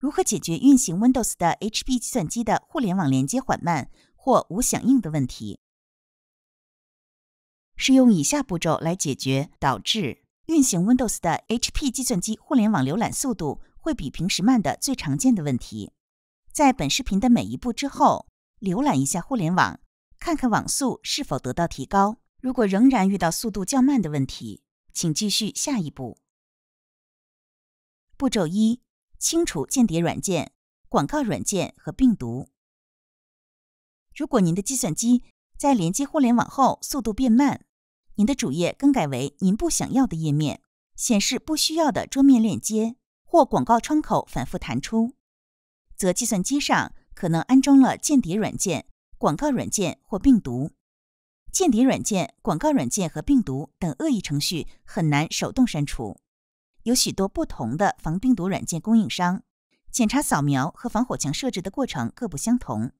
如何解决运行 Windows 的 HP 计算机的互联网连接缓慢或无响应的问题？是用以下步骤来解决导致运行 Windows 的 HP 计算机互联网浏览速度会比平时慢的最常见的问题。在本视频的每一步之后，浏览一下互联网，看看网速是否得到提高。如果仍然遇到速度较慢的问题，请继续下一步。步骤一。清除间谍软件、广告软件和病毒。如果您的计算机在连接互联网后速度变慢，您的主页更改为您不想要的页面，显示不需要的桌面链接或广告窗口反复弹出，则计算机上可能安装了间谍软件、广告软件或病毒。间谍软件、广告软件和病毒等恶意程序很难手动删除。有许多不同的防病毒软件供应商。检查、扫描和防火墙设置的过程各不相同。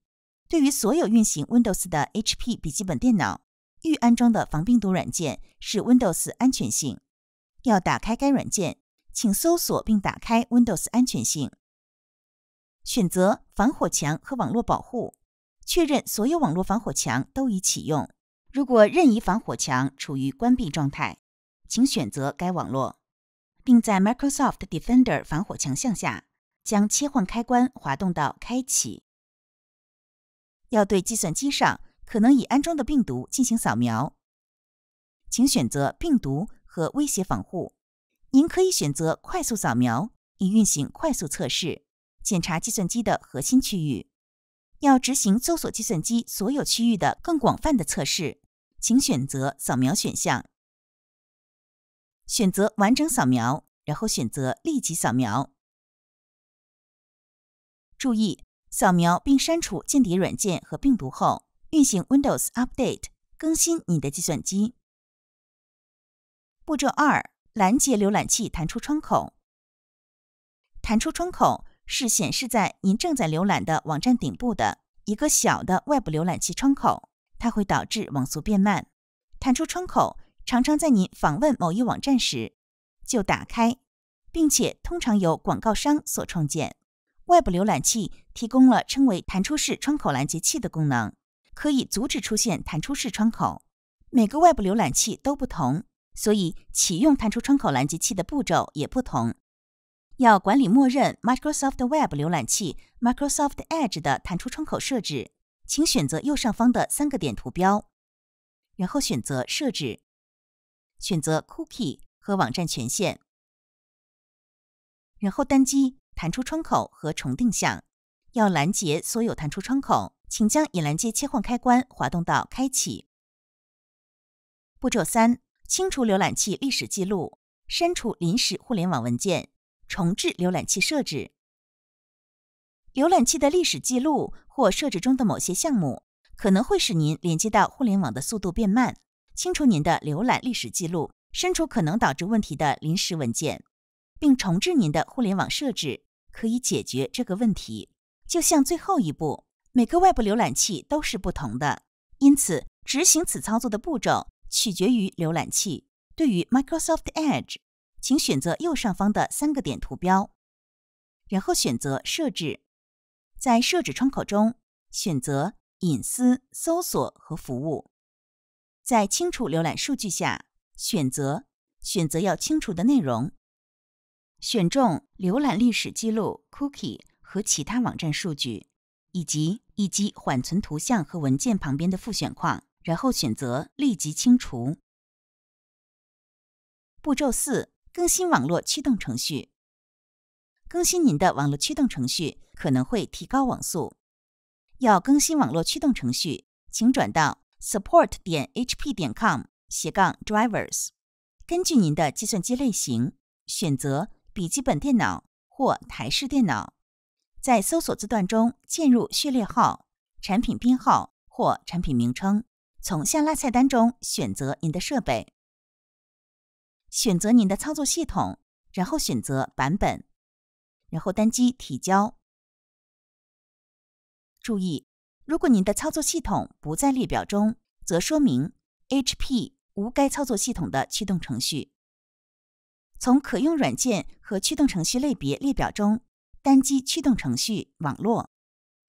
对于所有运行 Windows 的 HP 笔记本电脑，预安装的防病毒软件是 Windows 安全性。要打开该软件，请搜索并打开 Windows 安全性。选择防火墙和网络保护，确认所有网络防火墙都已启用。如果任意防火墙处于关闭状态，请选择该网络。并在 Microsoft Defender 防火墙向下，将切换开关滑动到开启。要对计算机上可能已安装的病毒进行扫描，请选择病毒和威胁防护。您可以选择快速扫描以运行快速测试，检查计算机的核心区域。要执行搜索计算机所有区域的更广泛的测试，请选择扫描选项。选择完整扫描，然后选择立即扫描。注意，扫描并删除间谍软件和病毒后，运行 Windows Update 更新你的计算机。步骤二：拦截浏览器弹出窗口。弹出窗口是显示在您正在浏览的网站顶部的一个小的外部浏览器窗口，它会导致网速变慢。弹出窗口。常常在您访问某一网站时就打开，并且通常由广告商所创建。Web 浏览器提供了称为弹出式窗口拦截器的功能，可以阻止出现弹出式窗口。每个 Web 浏览器都不同，所以启用弹出窗口拦截器的步骤也不同。要管理默认 Microsoft Web 浏览器 Microsoft Edge 的弹出窗口设置，请选择右上方的三个点图标，然后选择设置。选择 Cookie 和网站权限，然后单击弹出窗口和重定向。要拦截所有弹出窗口，请将“已拦截”切换开关滑动到开启。步骤三：清除浏览器历史记录，删除临时互联网文件，重置浏览器设置。浏览器的历史记录或设置中的某些项目可能会使您连接到互联网的速度变慢。清除您的浏览历史记录，删除可能导致问题的临时文件，并重置您的互联网设置，可以解决这个问题。就像最后一步，每个外部浏览器都是不同的，因此执行此操作的步骤取决于浏览器。对于 Microsoft Edge，请选择右上方的三个点图标，然后选择设置，在设置窗口中选择隐私、搜索和服务。在清除浏览数据下，选择选择要清除的内容，选中浏览历史记录、Cookie 和其他网站数据，以及以及缓存图像和文件旁边的复选框，然后选择立即清除。步骤四：更新网络驱动程序。更新您的网络驱动程序可能会提高网速。要更新网络驱动程序，请转到。support.hp.com/drivers 杠。根据您的计算机类型，选择笔记本电脑或台式电脑。在搜索字段中键入序列号、产品编号或产品名称。从下拉菜单中选择您的设备，选择您的操作系统，然后选择版本，然后单击提交。注意。如果您的操作系统不在列表中，则说明 HP 无该操作系统的驱动程序。从可用软件和驱动程序类别列表中，单击驱动程序网络，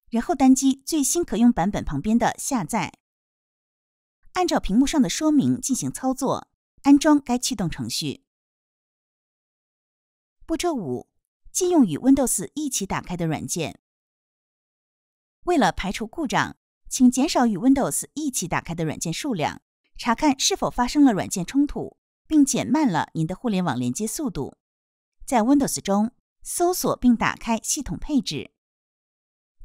然后单击最新可用版本旁边的下载。按照屏幕上的说明进行操作，安装该驱动程序。步骤五：禁用与 Windows 一起打开的软件。为了排除故障，请减少与 Windows 一起打开的软件数量，查看是否发生了软件冲突，并减慢了您的互联网连接速度。在 Windows 中搜索并打开“系统配置”。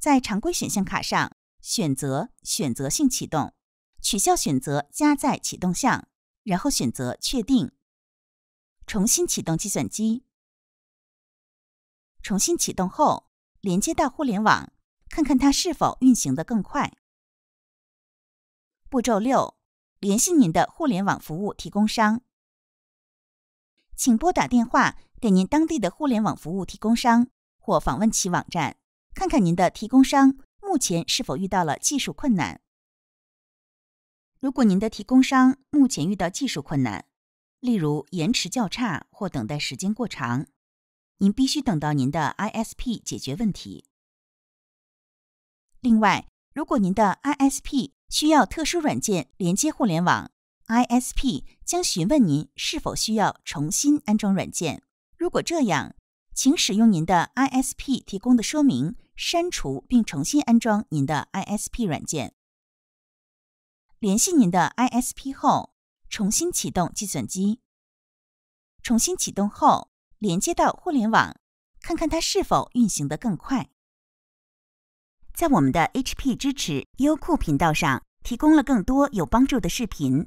在常规选项卡上，选择“选择性启动”，取消选择“加载启动项”，然后选择“确定”。重新启动计算机。重新启动后，连接到互联网。看看它是否运行的更快。步骤六，联系您的互联网服务提供商。请拨打电话给您当地的互联网服务提供商，或访问其网站，看看您的提供商目前是否遇到了技术困难。如果您的提供商目前遇到技术困难，例如延迟较差或等待时间过长，您必须等到您的 ISP 解决问题。另外，如果您的 ISP 需要特殊软件连接互联网，ISP 将询问您是否需要重新安装软件。如果这样，请使用您的 ISP 提供的说明删除并重新安装您的 ISP 软件。联系您的 ISP 后，重新启动计算机。重新启动后，连接到互联网，看看它是否运行得更快。在我们的 HP 支持优酷频道上，提供了更多有帮助的视频。